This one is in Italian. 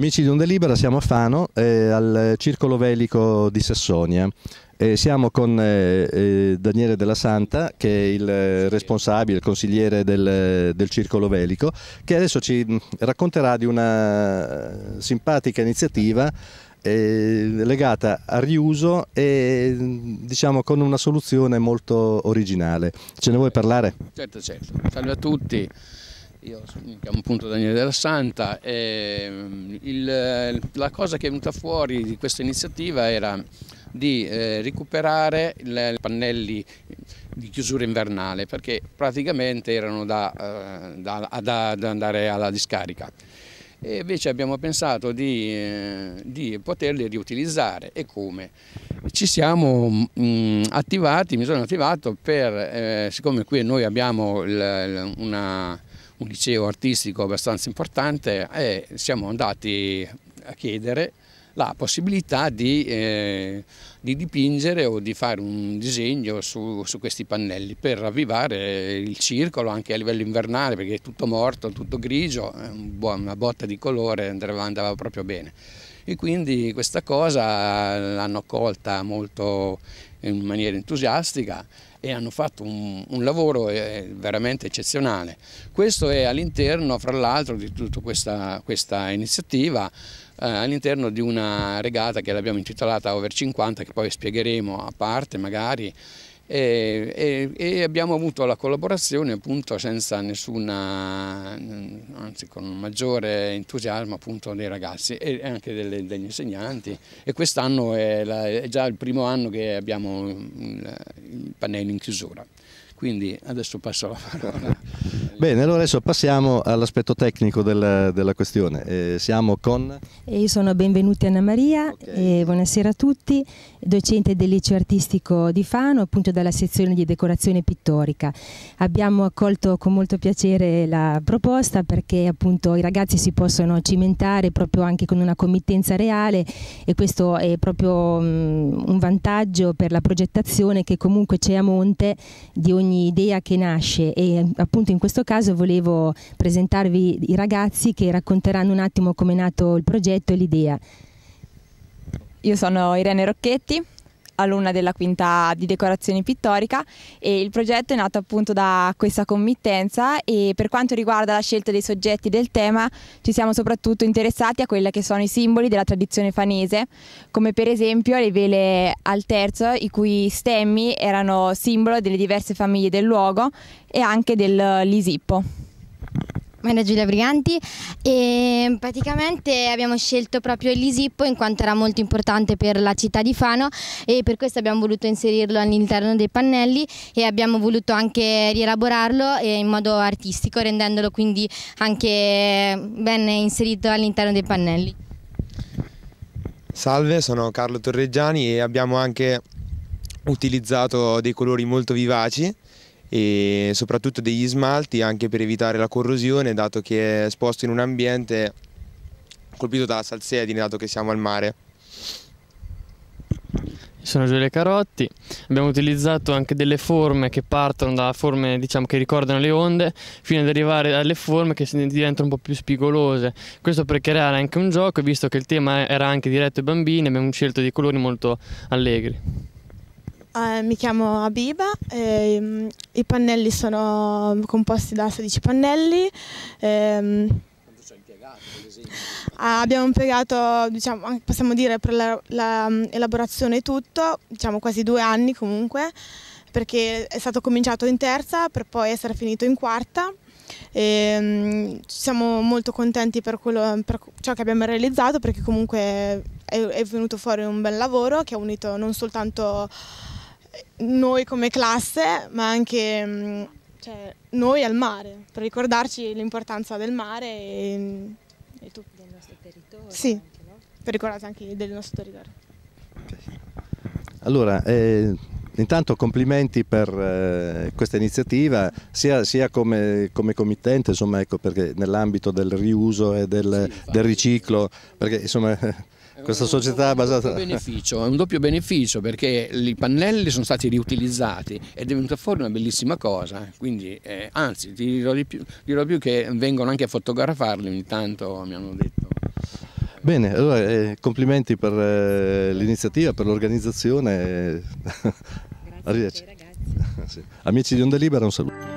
Amici di Un Delibera, siamo a Fano, eh, al Circolo Velico di Sassonia. Eh, siamo con eh, eh, Daniele Della Santa, che è il eh, responsabile, il consigliere del, eh, del, Circolo Velico, che adesso ci mm, racconterà di una simpatica iniziativa legata al riuso e mm, diciamo con una soluzione molto originale. Ce ne vuoi certo. parlare? Certo, certo. Salve a tutti. Io mi chiamo appunto Daniele della Santa. Ehm, il, la cosa che è venuta fuori di questa iniziativa era di eh, recuperare i pannelli di chiusura invernale perché praticamente erano da, eh, da, da, da andare alla discarica. E invece abbiamo pensato di, eh, di, poterli riutilizzare e come. Ci siamo mh, mm, attivati, mi sono attivato per, eh, siccome qui noi abbiamo il, una, un liceo artistico abbastanza importante e siamo andati a chiedere la possibilità di, eh, di dipingere o di fare un disegno su, su, questi pannelli per ravvivare il circolo anche a livello invernale perché è tutto morto, tutto grigio, eh, una botta di colore andava proprio bene e quindi questa cosa l'hanno accolta molto in maniera entusiastica e hanno fatto un, un lavoro eh, veramente eccezionale. Questo è all'interno, fra l'altro, di tutta questa, questa iniziativa, eh, all'interno di una regata che l'abbiamo intitolata Over 50, che poi spiegheremo a parte magari, e, e, e, abbiamo avuto la collaborazione appunto senza nessuna, anzi con un maggiore entusiasmo appunto dei ragazzi e anche delle, degli insegnanti e quest'anno è, è, già il primo anno che abbiamo mm, il, il pannello in chiusura. Quindi adesso passo la parola. Bene, allora adesso passiamo all'aspetto tecnico della, della questione. Eh, siamo con... Io sono benvenuti Anna Maria, okay. buonasera a tutti, docente del liceo artistico di Fano, appunto dalla sezione di decorazione pittorica. Abbiamo accolto con molto piacere la proposta perché appunto i ragazzi si possono cimentare proprio anche con una committenza reale e questo è proprio um, un vantaggio per la progettazione che comunque c'è a monte di ogni idea che nasce e appunto in questo caso caso volevo presentarvi i ragazzi che racconteranno un attimo come è nato il progetto e l'idea. Io sono Irene Rocchetti, alunna della quinta di decorazione pittorica e il progetto è nato appunto da questa committenza e per quanto riguarda la scelta dei soggetti del tema ci siamo soprattutto interessati a quelli che sono i simboli della tradizione fanese come per esempio le vele al terzo i cui stemmi erano simbolo delle diverse famiglie del luogo e anche dell'isippo. lisippo. Maria Giulia Briganti e praticamente abbiamo scelto proprio l'Isippo in quanto era molto importante per la città di Fano e per questo abbiamo voluto inserirlo all'interno dei pannelli e abbiamo voluto anche rielaborarlo eh, in modo artistico rendendolo quindi anche ben inserito all'interno dei pannelli. Salve, sono Carlo Torreggiani e abbiamo anche utilizzato dei colori molto vivaci e soprattutto degli smalti anche per evitare la corrosione dato che è esposto in un ambiente colpito dalla salsedine dato che siamo al mare. Sono Giulia Carotti, abbiamo utilizzato anche delle forme che partono da forme diciamo, che ricordano le onde fino ad arrivare alle forme che diventano un po' più spigolose, questo per creare anche un gioco visto che il tema era anche diretto ai bambini abbiamo scelto dei colori molto allegri. Eh, mi chiamo Abiba, ehm, i pannelli sono composti da 16 pannelli. Ehm, impiegato, ah, abbiamo impiegato, diciamo, possiamo dire, per l'elaborazione mm, e tutto, diciamo quasi due anni comunque, perché è stato cominciato in terza per poi essere finito in quarta. E, ehm, siamo molto contenti per, quello, per, ciò che abbiamo realizzato perché comunque è, è venuto fuori un bel lavoro che ha unito non soltanto noi come classe, ma anche mm, cioè, noi al mare, per ricordarci l'importanza del mare e, e tutto. Del nostro territorio. Sì, anche, no? per ricordarci anche del nostro territorio. Allora, eh, intanto complimenti per eh, questa iniziativa, sia, sia come, come, committente, insomma, ecco, perché nell'ambito del riuso e del, sì, del riciclo, perché insomma... Questa società è basata... Beneficio, è un doppio beneficio perché i pannelli sono stati riutilizzati ed è venuta fuori una bellissima cosa, eh. quindi eh, anzi ti dirò di più, dirò più che vengono anche a fotografarli ogni tanto mi hanno detto. Bene, allora eh, complimenti per eh, l'iniziativa, per l'organizzazione. Arrivederci. Te, sì. Amici di Onda Libera, un saluto.